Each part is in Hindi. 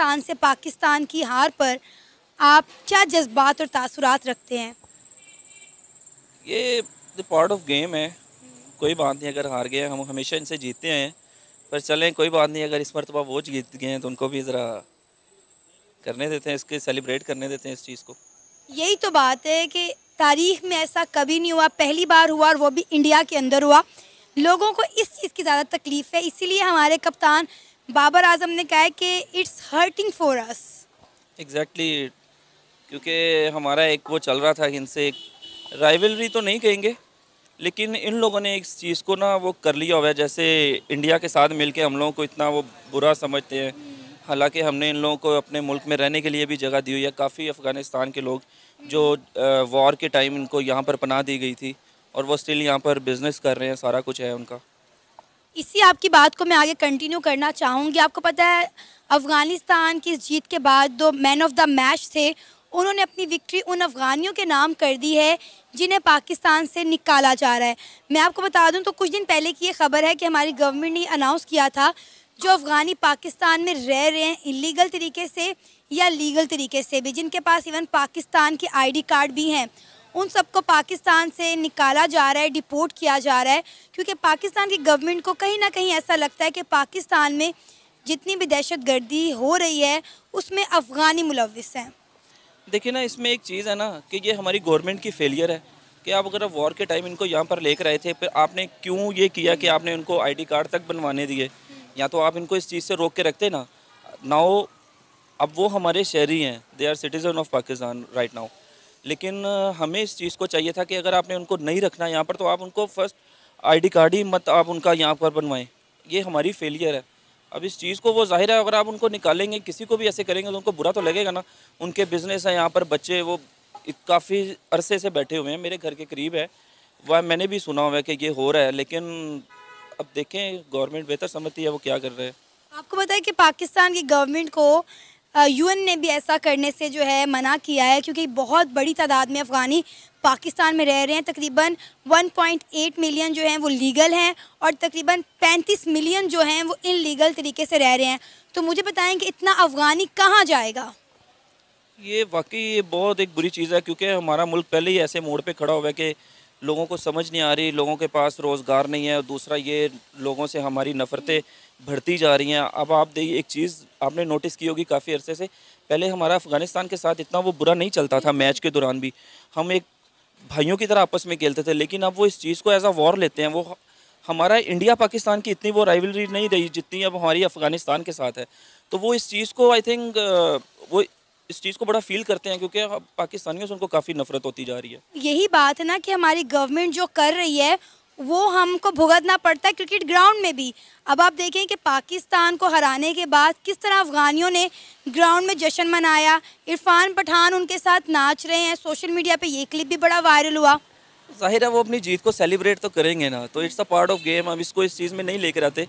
अफगानिस्तान से पाकिस्तान की हार पर आप क्या जज्बात और तासुरात रखते हैं ये पार्ट ऑफ गेम है कोई बात नहीं अगर हार गए हम हमेशा इनसे जीते हैं पर चलें कोई बात नहीं अगर इस मरतबा वो जीत गए हैं तो उनको भी ज़रा करने देते हैं इसके सेलिब्रेट करने देते हैं इस चीज़ को यही तो बात है कि तारीख में ऐसा कभी नहीं हुआ पहली बार हुआ और वो भी इंडिया के अंदर हुआ लोगों को इस चीज़ की ज़्यादा तकलीफ़ है इसीलिए हमारे कप्तान बाबर आजम ने कहा है कि it's hurting for us exactly क्योंकि हमारा एक वो चल रहा था इनसे एक राइवलरी तो नहीं कहेंगे लेकिन इन लोगों ने इस चीज़ को ना वो कर लिया हुआ है जैसे इंडिया के साथ मिलके हम लोगों को इतना वो बुरा समझते हैं हालांकि हमने इन लोगों को अपने मुल्क में रहने के लिए भी जगह दी हुई है काफ़ी अफ़गानिस्तान के लोग जो वॉर के टाइम इनको यहाँ पर पनाह दी गई थी और वो स्टिल यहाँ पर बिज़नेस कर रहे हैं सारा कुछ है उनका इसी आपकी बात को मैं आगे कंटिन्यू करना चाहूँगी आपको पता है अफ़गानिस्तान की इस जीत के बाद दो मैन ऑफ द मैच थे उन्होंने अपनी विक्ट्री उन अफ़गानियों के नाम कर दी है जिन्हें पाकिस्तान से निकाला जा रहा है मैं आपको बता दूं तो कुछ दिन पहले की ये खबर है कि हमारी गवर्नमेंट ने अनाउंस किया था जो अफ़गानी पाकिस्तान में रह रहे हैं इलीगल तरीके से या लीगल तरीके से भी जिनके पास इवन पाकिस्तान के आईडी कार्ड भी हैं उन सबको पाकिस्तान से निकाला जा रहा है डिपोर्ट किया जा रहा है क्योंकि पाकिस्तान की गवर्नमेंट को कहीं ना कहीं ऐसा लगता है कि पाकिस्तान में जितनी भी दहशत गर्दी हो रही है उसमें अफ़गानी मुलविस हैं देखिए ना इसमें एक चीज़ है ना कि ये हमारी गवर्नमेंट की फेलियर है कि आप अगर वॉर के टाइम इनको यहाँ पर लेकर आए थे फिर आपने क्यों ये किया कि आपने उनको आईडी कार्ड तक बनवाने दिए या तो आप इनको इस चीज़ से रोक के रखते ना नाओ अब वो हमारे शहरी हैं they are citizen of Pakistan right now लेकिन हमें इस चीज़ को चाहिए था कि अगर आपने उनको नहीं रखना यहाँ पर तो आप उनको फर्स्ट आईडी कार्ड ही मत आप उनका यहाँ पर बनवाएं ये हमारी फेलियर है अब इस चीज़ को वो जाहिर है अगर आप उनको निकालेंगे किसी को भी ऐसे करेंगे तो उनको बुरा तो लगेगा ना उनके बिज़नेस है यहाँ पर बच्चे वो काफ़ी अरसे से बैठे हुए हैं मेरे घर के करीब है वह मैंने भी सुना हुआ है कि ये हो रहा है लेकिन अब देखें गवर्नमेंट बेहतर समझती है वो क्या कर रहे हैं आपको पता है कि पाकिस्तान की गवर्नमेंट को यूएन ने भी ऐसा करने से जो है मना किया है क्योंकि बहुत बड़ी तादाद में अफ़गानी पाकिस्तान में रह रहे हैं तकरीबन 1.8 मिलियन जो हैं वो लीगल हैं और तकरीबन 35 मिलियन जो हैं वो इनलीगल तरीके से रह रहे हैं तो मुझे बताएं कि इतना अफ़गानी कहाँ जाएगा ये वाकई बहुत एक बुरी चीज़ है क्योंकि हमारा मुल्क पहले ही ऐसे मोड़ पे खड़ा हुआ है कि लोगों को समझ नहीं आ रही लोगों के पास रोज़गार नहीं है और दूसरा ये लोगों से हमारी नफ़रतें बढ़ती जा रही हैं अब आप देखिए एक चीज़ आपने नोटिस की होगी काफ़ी अरसे से पहले हमारा अफ़गानिस्तान के साथ इतना वो बुरा नहीं चलता था मैच के दौरान भी हम एक भाइयों की तरह आपस में खेलते थे लेकिन अब वो इस चीज़ को एज अ वॉर लेते हैं वो हमारा इंडिया पाकिस्तान की इतनी वो राइवलरी नहीं रही जितनी अब हमारी अफ़गानिस्तान के साथ है तो वो इस चीज़ को आई थिंक वो इस चीज़ को बड़ा फील करते हैं क्योंकि पाकिस्तानियों से उनको काफ़ी नफरत होती जा रही है यही बात है ना कि हमारी गवर्नमेंट जो कर रही है वो हमको भुगतना पड़ता है क्रिकेट ग्राउंड में भी अब आप देखें कि पाकिस्तान को हराने के बाद किस तरह अफगानियों ने ग्राउंड में जश्न मनाया इरफान पठान उनके साथ नाच रहे हैं सोशल मीडिया पे ये क्लिप भी बड़ा वायरल हुआ जाहिर है वो अपनी जीत को सेलिब्रेट तो करेंगे ना तो it's a part of game अब इसको इस चीज़ में नहीं लेकर आते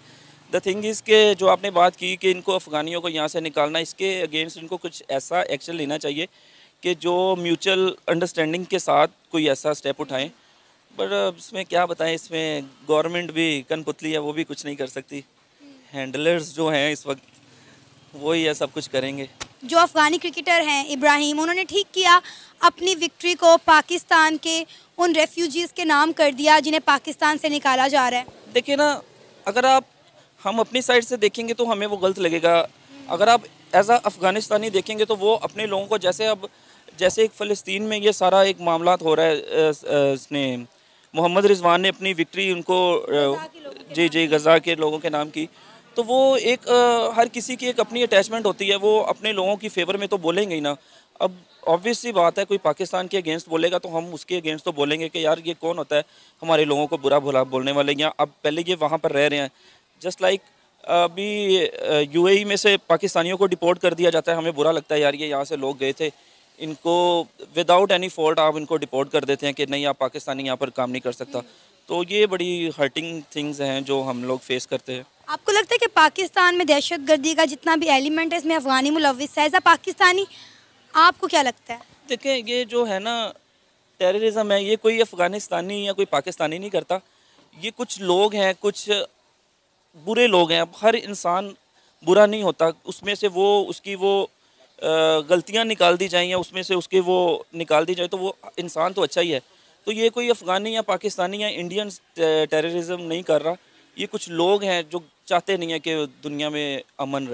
द थिंग इज़ के जो आपने बात की कि इनको अफ़गानियों को यहाँ से निकालना इसके अगेंस्ट इनको कुछ ऐसा एक्शन लेना चाहिए कि जो म्यूचुअल अंडरस्टैंडिंग के साथ कोई ऐसा स्टेप उठाएं पर इसमें क्या बताएं इसमें गवर्नमेंट भी कनपुतली है वो भी कुछ नहीं कर सकती हैंडलर्स जो हैं इस वक्त वो ही है सब कुछ करेंगे जो अफ़गानी क्रिकेटर हैं इब्राहिम उन्होंने ठीक किया अपनी विक्ट्री को पाकिस्तान के उन रेफ्यूजीज़ के नाम कर दिया जिन्हें पाकिस्तान से निकाला जा रहा है देखिए ना अगर आप हम अपनी साइड से देखेंगे तो हमें वो गलत लगेगा अगर आप एज आ अफ़गानिस्तानी देखेंगे तो वो अपने लोगों को जैसे अब जैसे एक फ़लस्तीन में ये सारा एक मामला हो रहा है इसने मोहम्मद रिजवान ने अपनी विक्ट्री उनको जी जी गज़ा के लोगों के नाम की तो वो एक आ, हर किसी की एक अपनी अटैचमेंट होती है वो अपने लोगों की फेवर में तो बोलेंगे ही ना अब ऑब्वियस सी बात है कोई पाकिस्तान के अगेंस्ट बोलेगा तो हम उसके अगेंस्ट तो बोलेंगे कि यार ये कौन होता है हमारे लोगों को बुरा भुला बोलने वाले या अब पहले ये वहाँ पर रह रहे हैं जस्ट लाइक अभी यूएई e में से पाकिस्तानियों को डिपोर्ट कर दिया जाता है हमें बुरा लगता है यार ये यहाँ से लोग गए थे इनको विदाउट एनी फॉल्ट आप इनको डिपोर्ट कर देते हैं कि नहीं आप पाकिस्तानी यहाँ पर काम नहीं कर सकता तो ये बड़ी हर्टिंग थिंग्स हैं जो हम लोग फेस करते हैं आपको लगता है कि पाकिस्तान में दहशत गर्दी का जितना भी एलिमेंट है इसमें अफगानी मुलविस है एज़ा पाकिस्तानी आपको क्या लगता है देखें ये जो है ना टेररिज्म है ये कोई अफ़गानिस्तानी या कोई पाकिस्तानी नहीं करता ये कुछ लोग हैं कुछ बुरे लोग हैं अब हर इंसान बुरा नहीं होता उसमें से वो उसकी वो गलतियां निकाल दी जाएँ या उसमें से उसके वो निकाल दी जाए तो वो इंसान तो अच्छा ही है तो ये कोई अफ़गानी या पाकिस्तानी या इंडियन टेररिज्म नहीं कर रहा ये कुछ लोग हैं जो चाहते नहीं हैं कि दुनिया में अमन रहे